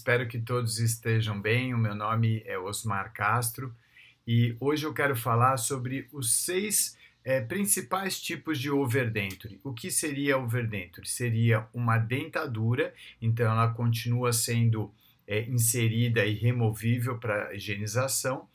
Espero que todos estejam bem. O meu nome é Osmar Castro e hoje eu quero falar sobre os seis é, principais tipos de overdenture. O que seria overdenture? Seria uma dentadura, então ela continua sendo é, inserida e removível para higienização,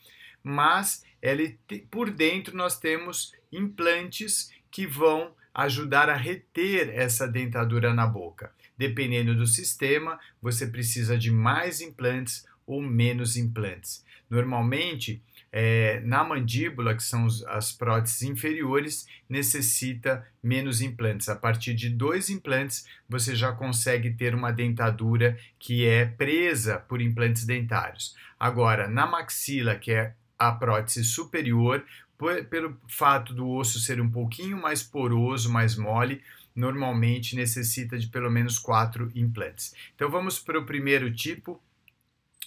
mas ela, por dentro nós temos implantes que vão ajudar a reter essa dentadura na boca. Dependendo do sistema, você precisa de mais implantes ou menos implantes. Normalmente, é, na mandíbula, que são os, as próteses inferiores, necessita menos implantes. A partir de dois implantes, você já consegue ter uma dentadura que é presa por implantes dentários. Agora, na maxila, que é a prótese superior, por, pelo fato do osso ser um pouquinho mais poroso, mais mole, normalmente necessita de pelo menos quatro implantes. Então vamos para o primeiro tipo.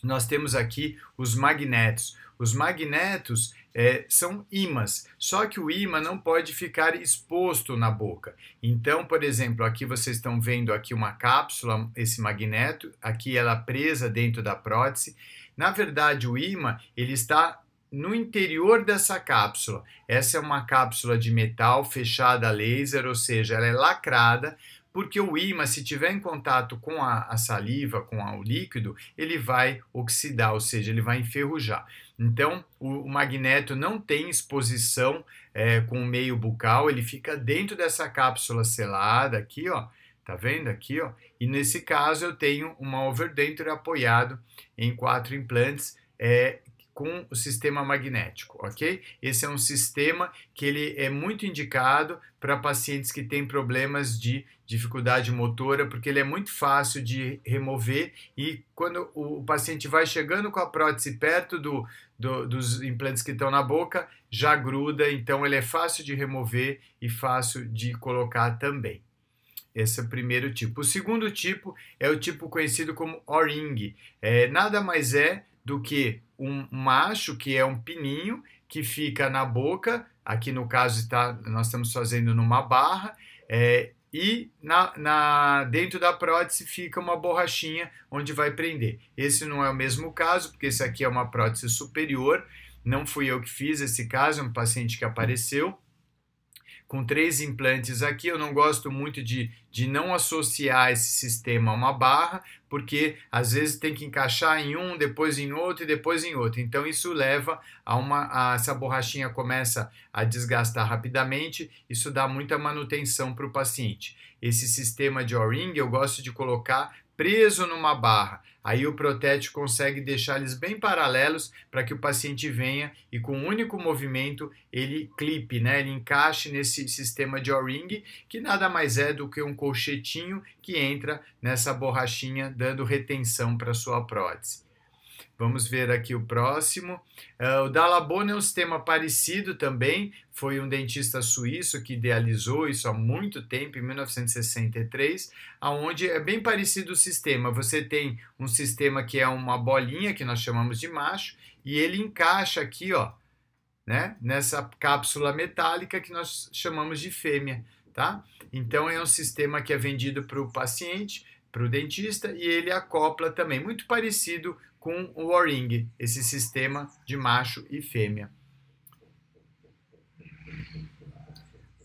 Nós temos aqui os magnetos. Os magnetos é, são ímãs, só que o ímã não pode ficar exposto na boca. Então, por exemplo, aqui vocês estão vendo aqui uma cápsula, esse magneto, aqui ela é presa dentro da prótese. Na verdade, o ímã ele está no interior dessa cápsula. Essa é uma cápsula de metal fechada a laser, ou seja, ela é lacrada, porque o ímã, se tiver em contato com a, a saliva, com a, o líquido, ele vai oxidar, ou seja, ele vai enferrujar. Então, o, o magneto não tem exposição é, com o meio bucal, ele fica dentro dessa cápsula selada aqui, ó, Tá vendo aqui, ó? E nesse caso eu tenho uma overdenture apoiado em quatro implantes é, com o sistema magnético, ok? Esse é um sistema que ele é muito indicado para pacientes que têm problemas de dificuldade motora, porque ele é muito fácil de remover e quando o paciente vai chegando com a prótese perto do, do, dos implantes que estão na boca, já gruda, então ele é fácil de remover e fácil de colocar também. Esse é o primeiro tipo. O segundo tipo é o tipo conhecido como O-ring. É, nada mais é do que um macho, que é um pininho, que fica na boca, aqui no caso está, nós estamos fazendo numa barra, é, e na, na, dentro da prótese fica uma borrachinha onde vai prender. Esse não é o mesmo caso, porque esse aqui é uma prótese superior, não fui eu que fiz esse caso, é um paciente que apareceu com três implantes aqui. Eu não gosto muito de, de não associar esse sistema a uma barra, porque às vezes tem que encaixar em um, depois em outro e depois em outro. Então isso leva a uma. A, essa borrachinha começa a desgastar rapidamente, isso dá muita manutenção para o paciente. Esse sistema de O-ring eu gosto de colocar preso numa barra. Aí o protético consegue deixá-los bem paralelos para que o paciente venha e com um único movimento ele clipe, né? Ele encaixe nesse sistema de O-ring, que nada mais é do que um colchetinho que entra nessa borrachinha dando retenção para sua prótese. Vamos ver aqui o próximo. Uh, o Dalabona é um sistema parecido também. Foi um dentista suíço que idealizou isso há muito tempo, em 1963, aonde é bem parecido o sistema. Você tem um sistema que é uma bolinha que nós chamamos de macho e ele encaixa aqui, ó, né, nessa cápsula metálica que nós chamamos de fêmea, tá? Então é um sistema que é vendido para o paciente, para o dentista e ele acopla também, muito parecido com o O-ring, esse sistema de macho e fêmea.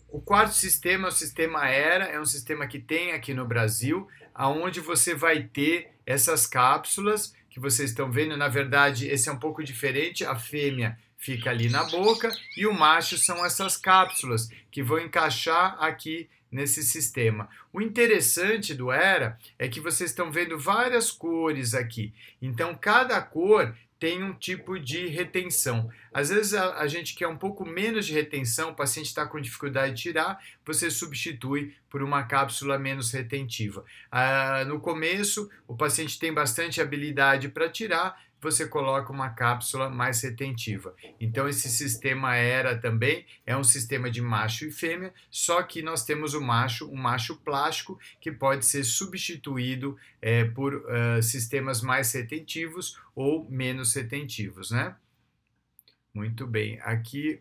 O quarto sistema é o sistema ERA, é um sistema que tem aqui no Brasil, aonde você vai ter essas cápsulas que vocês estão vendo. Na verdade, esse é um pouco diferente, a fêmea fica ali na boca e o macho são essas cápsulas que vão encaixar aqui nesse sistema. O interessante do Era é que vocês estão vendo várias cores aqui. Então, cada cor tem um tipo de retenção. Às vezes a, a, gente quer um pouco menos de retenção, o paciente está com dificuldade de tirar, você substitui por uma cápsula menos retentiva. Ah, no começo, o paciente tem bastante habilidade para tirar, você coloca uma cápsula mais retentiva. Então esse sistema era também é um sistema de macho e fêmea, só que nós temos o macho, um macho plástico que pode ser substituído é, por uh, sistemas mais retentivos ou menos retentivos, né? Muito bem. Aqui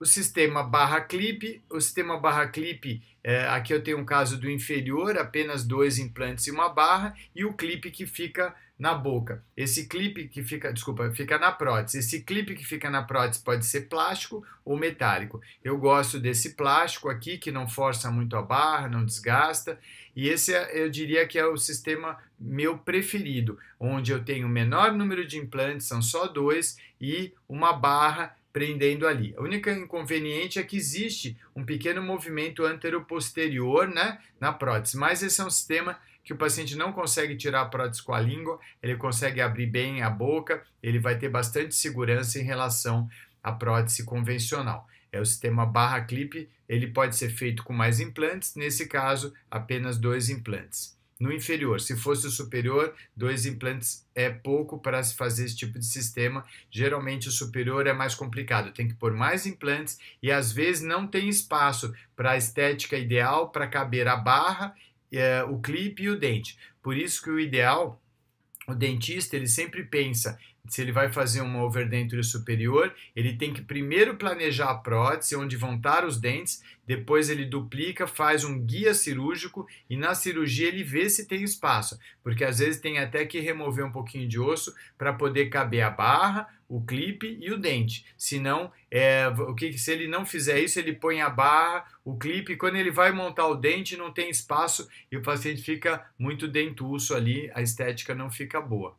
o sistema barra clipe, o sistema barra clipe, é, aqui eu tenho um caso do inferior, apenas dois implantes e uma barra, e o clipe que fica na boca. Esse clipe que fica, desculpa, fica na prótese. Esse clipe que fica na prótese pode ser plástico ou metálico. Eu gosto desse plástico aqui que não força muito a barra, não desgasta. E esse eu diria que é o sistema meu preferido, onde eu tenho o menor número de implantes, são só dois, e uma barra prendendo ali. A única inconveniente é que existe um pequeno movimento anteroposterior né, na prótese, mas esse é um sistema que o paciente não consegue tirar a prótese com a língua, ele consegue abrir bem a boca, ele vai ter bastante segurança em relação à prótese convencional. É o sistema barra clip, ele pode ser feito com mais implantes, nesse caso, apenas dois implantes no inferior. Se fosse o superior, dois implantes é pouco para se fazer esse tipo de sistema. Geralmente o superior é mais complicado, tem que pôr mais implantes e às vezes não tem espaço para a estética ideal para caber a barra, é, o clipe e o dente. Por isso que o ideal o dentista ele sempre pensa se ele vai fazer uma overdenture superior, ele tem que primeiro planejar a prótese, onde vão estar os dentes, depois ele duplica, faz um guia cirúrgico e na cirurgia ele vê se tem espaço, porque às vezes tem até que remover um pouquinho de osso para poder caber a barra, o clipe e o dente. Senão, é, o que, se ele não fizer isso, ele põe a barra, o clipe, e quando ele vai montar o dente não tem espaço e o paciente fica muito dentuço ali, a estética não fica boa.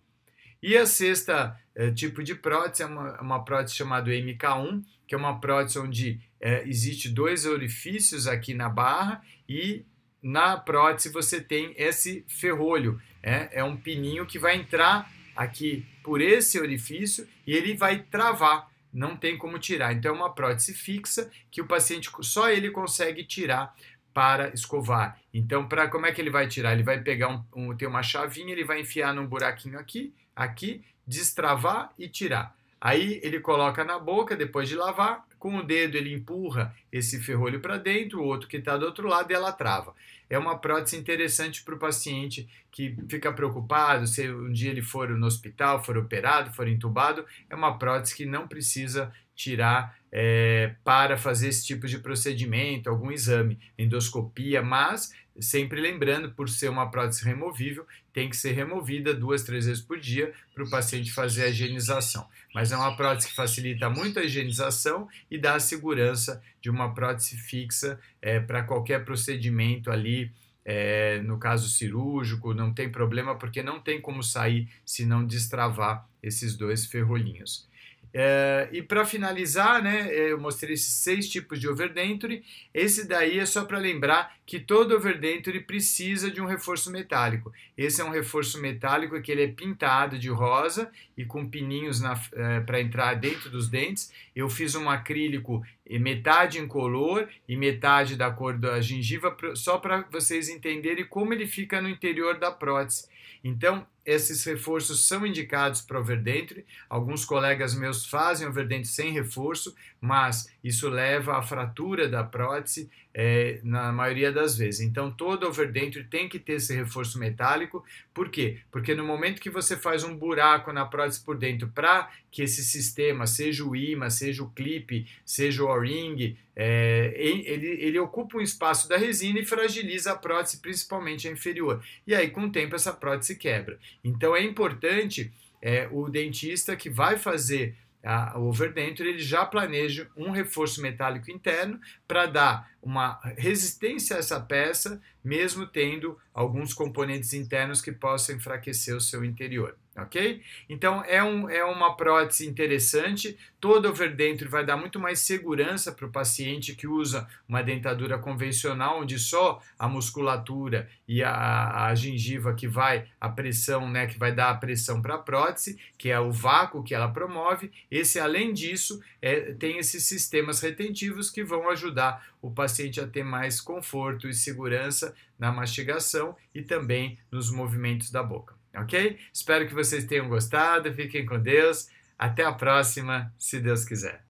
E a sexta é, tipo de prótese é uma, uma, prótese chamada MK1, que é uma prótese onde é, existe dois orifícios aqui na barra e na prótese você tem esse ferrolho, é, é um pininho que vai entrar aqui por esse orifício e ele vai travar, não tem como tirar. Então é uma prótese fixa que o paciente só ele consegue tirar para escovar. Então, para como é que ele vai tirar? Ele vai pegar um, um, tem uma chavinha, ele vai enfiar num buraquinho aqui, aqui, destravar e tirar. Aí ele coloca na boca depois de lavar, com o dedo ele empurra esse ferrolho para dentro, o outro que está do outro lado e ela trava. É uma prótese interessante para o paciente que fica preocupado se um dia ele for no hospital, for operado, for entubado. É uma prótese que não precisa tirar é, para fazer esse tipo de procedimento, algum exame, endoscopia, mas sempre lembrando, por ser uma prótese removível, tem que ser removida duas, três vezes por dia para o paciente fazer a higienização. Mas é uma prótese que facilita muito a higienização e dá a segurança de uma prótese fixa é, para qualquer procedimento ali. É, no caso cirúrgico, não tem problema porque não tem como sair se não destravar esses dois ferrolinhos. É, e para finalizar, né, é, eu mostrei esses seis tipos de overdenture. Esse daí é só para lembrar que todo overdenture precisa de um reforço metálico. Esse é um reforço metálico que ele é pintado de rosa e com pininhos é, eh, para entrar dentro dos dentes. Eu fiz um acrílico eh, metade incolor e metade da cor da gengiva, só para vocês entenderem como ele fica no interior da prótese. Então, esses reforços são indicados para o overdentre. Alguns colegas meus fazem overdentre sem reforço, mas isso leva à fratura da prótese é, na maioria das vezes. Então, todo overdentre tem que ter esse reforço metálico. Por quê? Porque no momento que você faz um buraco na prótese, por dentro para que esse sistema, seja o IMA, seja o CLIP, seja o O-Ring, é, ele, ele ocupa um espaço da resina e fragiliza a prótese, principalmente a inferior. E aí, com o tempo, essa prótese quebra. Então, é importante é, o dentista que vai fazer o overdenture, ele já planeja um reforço metálico interno para dar uma resistência a essa peça, mesmo tendo alguns componentes internos que possam enfraquecer o seu interior ok? Então é, um, é uma prótese interessante, todo over dentro vai dar muito mais segurança para o paciente que usa uma dentadura convencional, onde só a musculatura e a, a gengiva que vai a pressão, né, que vai dar a pressão para a prótese, que é o vácuo que ela promove. Esse, além disso, é, tem esses sistemas retentivos que vão ajudar o paciente a ter mais conforto e segurança na mastigação e também nos movimentos da boca ok? Espero que vocês tenham gostado, fiquem com Deus. Até a próxima, se Deus quiser.